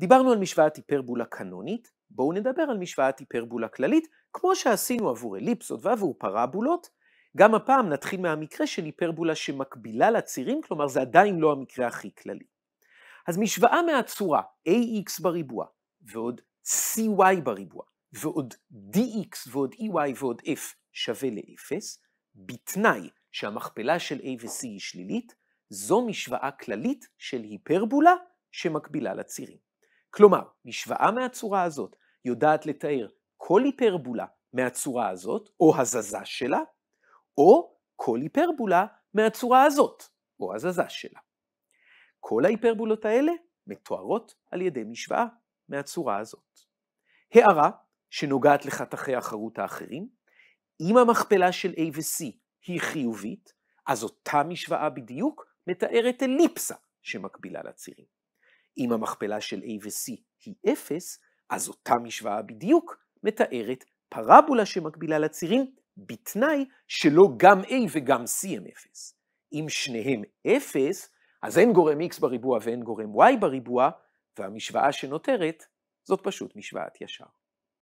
דיברנו על משוואת היפרבולה קנונית, בואו נדבר על משוואת היפרבולה כללית, כמו שעשינו עבור אליפסות ועבור פרבולות. גם הפעם נתחיל מהמקרה של היפרבולה שמקבילה לצירים, כלומר זה עדיין לא המקרה הכי כללי. אז משוואה מהצורה ax בריבוע ועוד cy בריבוע ועוד dx ועוד ey ועוד f שווה ל-0, בתנאי שהמכפלה של a ו-c היא שלילית, זו משוואה כללית של היפרבולה שמקבילה לצירים. כלומר, משוואה מהצורה הזאת יודעת לתאר כל היפרבולה מהצורה הזאת, או הזזה שלה, או כל היפרבולה מהצורה הזאת, או הזזה שלה. כל ההיפרבולות האלה מתוארות על ידי משוואה מהצורה הזאת. הערה שנוגעת לחתכי החרוט האחרים, אם המכפלה של A ו-C היא חיובית, אז אותה משוואה בדיוק מתארת אליפסה שמקבילה לצירים. אם המכפלה של A ו-C היא 0, אז אותה משוואה בדיוק מתארת פרבולה שמקבילה לצירים, בתנאי שלא גם A וגם C הם 0. אם שניהם 0, אז אין גורם x בריבוע ואין גורם y בריבוע, והמשוואה שנותרת זאת פשוט משוואת ישר.